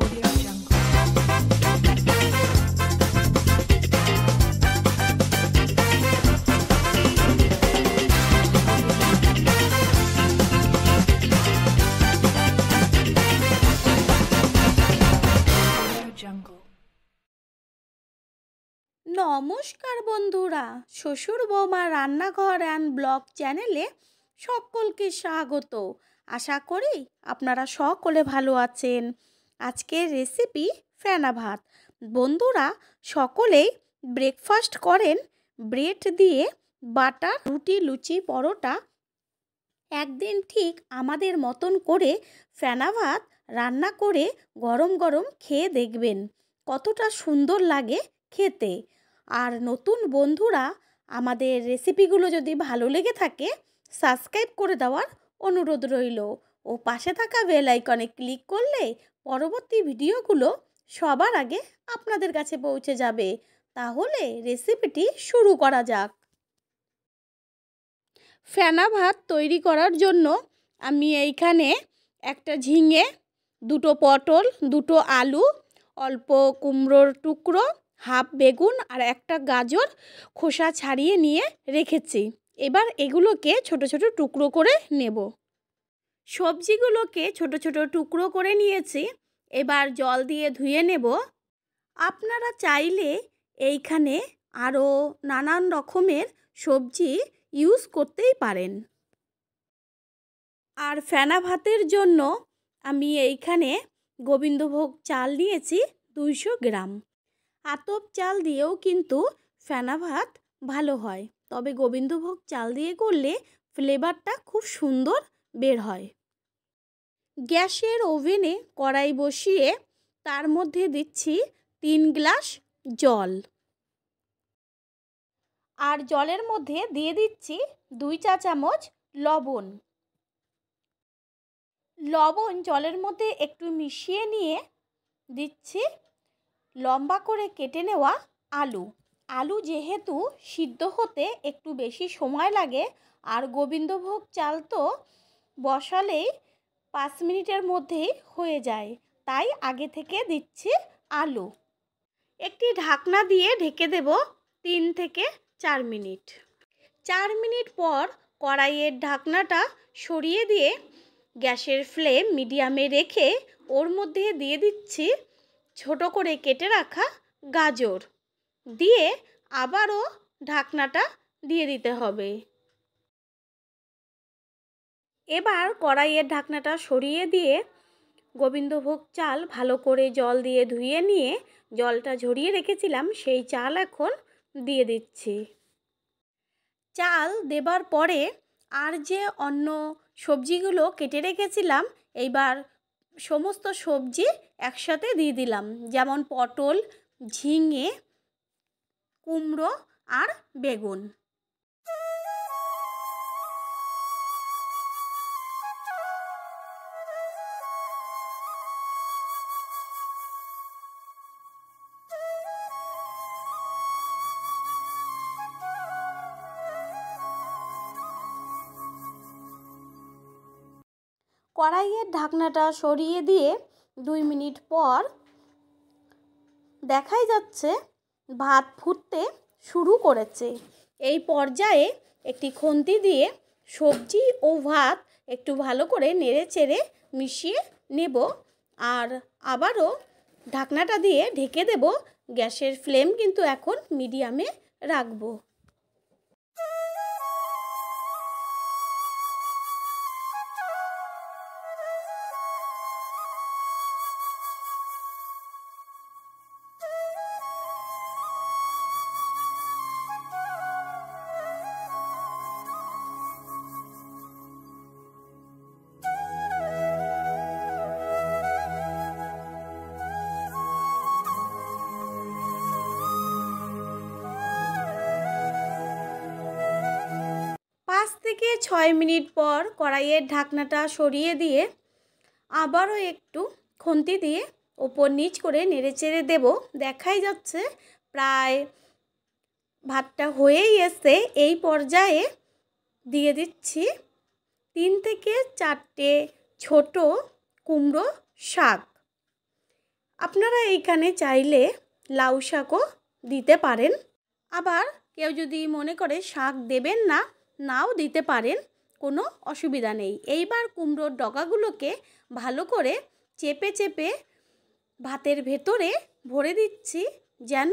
নমস্কার বন্ধুরা শ্বশুর বৌমা রান্নাঘর অ্যান্ড ব্লগ চ্যানেলে সকলকে স্বাগত আশা করি আপনারা সকলে ভালো আছেন আজকের রেসিপি ফেনা ভাত বন্ধুরা সকলেই ব্রেকফাস্ট করেন ব্রেড দিয়ে বাটা রুটি লুচি পরোটা একদিন ঠিক আমাদের মতন করে ফেনা ভাত রান্না করে গরম গরম খেয়ে দেখবেন কতটা সুন্দর লাগে খেতে আর নতুন বন্ধুরা আমাদের রেসিপিগুলো যদি ভালো লেগে থাকে সাবস্ক্রাইব করে দেওয়ার অনুরোধ রইল ও পাশে থাকা বেল আইকনে ক্লিক করলে পরবর্তী ভিডিওগুলো সবার আগে আপনাদের কাছে পৌঁছে যাবে তাহলে রেসিপিটি শুরু করা যাক ফেনা ভাত তৈরি করার জন্য আমি এইখানে একটা ঝিঙে দুটো পটল দুটো আলু অল্প কুমড়োর টুকরো হাফ বেগুন আর একটা গাজর খোসা ছাড়িয়ে নিয়ে রেখেছি এবার এগুলোকে ছোট ছোট টুকরো করে নেব সবজিগুলোকে ছোট ছোট টুকরো করে নিয়েছি এবার জল দিয়ে ধুয়ে নেব আপনারা চাইলে এইখানে আরও নানান রকমের সবজি ইউজ করতেই পারেন আর ফেনা ভাতের জন্য আমি এইখানে গোবিন্দভোগ চাল নিয়েছি দুইশো গ্রাম আতপ চাল দিয়েও কিন্তু ফেনা ভাত ভালো হয় তবে গোবিন্দভোগ চাল দিয়ে করলে ফ্লেভারটা খুব সুন্দর বের হয় গ্যাসের ওভেনে কড়াই বসিয়ে তার মধ্যে দিচ্ছি তিন গ্লাস জল আর জলের মধ্যে দিয়ে দিচ্ছি দুই চা চামচ লবণ লবণ জলের মধ্যে একটু মিশিয়ে নিয়ে দিচ্ছি লম্বা করে কেটে নেওয়া আলু আলু যেহেতু সিদ্ধ হতে একটু বেশি সময় লাগে আর গোবিন্দভোগ চাল তো বসালেই পাঁচ মিনিটের মধ্যেই হয়ে যায় তাই আগে থেকে দিচ্ছি আলু একটি ঢাকনা দিয়ে ঢেকে দেব তিন থেকে চার মিনিট চার মিনিট পর কড়াইয়ের ঢাকনাটা সরিয়ে দিয়ে গ্যাসের ফ্লেম মিডিয়ামে রেখে ওর মধ্যে দিয়ে দিচ্ছি ছোট করে কেটে রাখা গাজর দিয়ে আবারও ঢাকনাটা দিয়ে দিতে হবে এবার কড়াইয়ের ঢাকনাটা সরিয়ে দিয়ে গোবিন্দভোগ চাল ভালো করে জল দিয়ে ধুয়ে নিয়ে জলটা ঝরিয়ে রেখেছিলাম সেই চাল এখন দিয়ে দিচ্ছি চাল দেবার পরে আর যে অন্য সবজিগুলো কেটে রেখেছিলাম এইবার সমস্ত সবজি একসাথে দিয়ে দিলাম যেমন পটল ঝিঙে কুমড়ো আর বেগুন কড়াইয়ের ঢাকনাটা সরিয়ে দিয়ে দুই মিনিট পর দেখাই যাচ্ছে ভাত ফুটতে শুরু করেছে এই পর্যায়ে একটি খন্তি দিয়ে সবজি ও ভাত একটু ভালো করে নেড়ে চেড়ে মিশিয়ে নেব আর আবারও ঢাকনাটা দিয়ে ঢেকে দেব গ্যাসের ফ্লেম কিন্তু এখন মিডিয়ামে রাখব থেকে ছয় মিনিট পর কড়াইয়ের ঢাকনাটা সরিয়ে দিয়ে আবারও একটু খন্তি দিয়ে ওপর নিচ করে নেড়েচেড়ে দেব দেখাই যাচ্ছে প্রায় ভাতটা হয়েই এসে এই পর্যায়ে দিয়ে দিচ্ছি তিন থেকে চারটে ছোট কুমড়ো শাক আপনারা এইখানে চাইলে লাউ শাকও দিতে পারেন আবার কেউ যদি মনে করে শাক দেবেন না নাও দিতে পারেন কোনো অসুবিধা নেই এইবার কুমড়োর ডগাগুলোকে ভালো করে চেপে চেপে ভাতের ভেতরে ভরে দিচ্ছি যেন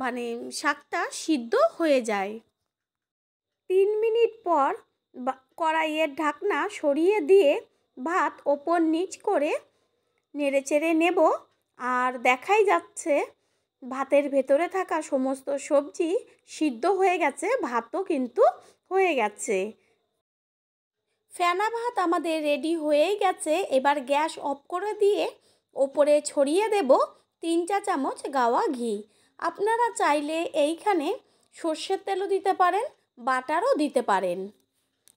মানে শাকটা সিদ্ধ হয়ে যায় তিন মিনিট পর কড়াইয়ের ঢাকনা সরিয়ে দিয়ে ভাত ওপর নিচ করে নেড়েচেড়ে নেব আর দেখাই যাচ্ছে ভাতের ভেতরে থাকা সমস্ত সবজি সিদ্ধ হয়ে গেছে ভাতও কিন্তু হয়ে গেছে ফেনা ভাত আমাদের রেডি হয়ে গেছে এবার গ্যাস অফ করে দিয়ে ওপরে ছড়িয়ে দেব তিন চা চামচ গাওয়া ঘি আপনারা চাইলে এইখানে সর্ষের তেলও দিতে পারেন বাটারও দিতে পারেন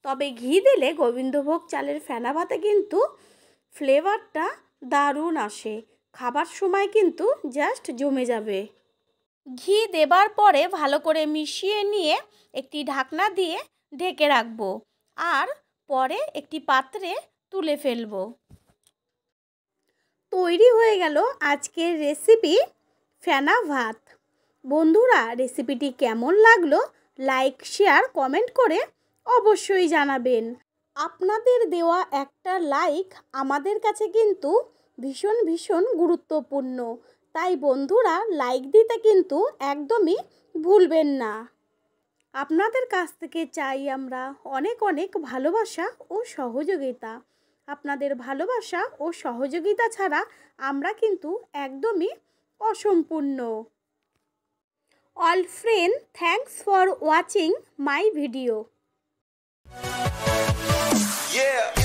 তবে ঘি দিলে গোবিন্দভোগ চালের ফেনা ভাতে কিন্তু ফ্লেভারটা দারুণ আসে খাবার সময় কিন্তু জাস্ট জমে যাবে ঘি দেবার পরে ভালো করে মিশিয়ে নিয়ে একটি ঢাকনা দিয়ে ঢেকে রাখব আর পরে একটি পাত্রে তুলে ফেলব তৈরি হয়ে গেল আজকের রেসিপি ফেনা ভাত বন্ধুরা রেসিপিটি কেমন লাগলো লাইক শেয়ার কমেন্ট করে অবশ্যই জানাবেন আপনাদের দেওয়া একটা লাইক আমাদের কাছে কিন্তু ভীষণ ভীষণ গুরুত্বপূর্ণ তাই বন্ধুরা লাইক দিতে কিন্তু একদমই ভুলবেন না আপনাদের কাছ থেকে চাই আমরা অনেক অনেক ভালোবাসা ও সহযোগিতা আপনাদের ভালোবাসা ও সহযোগিতা ছাড়া আমরা কিন্তু একদমই অসম্পূর্ণ all friend thanks for watching my video Yeah!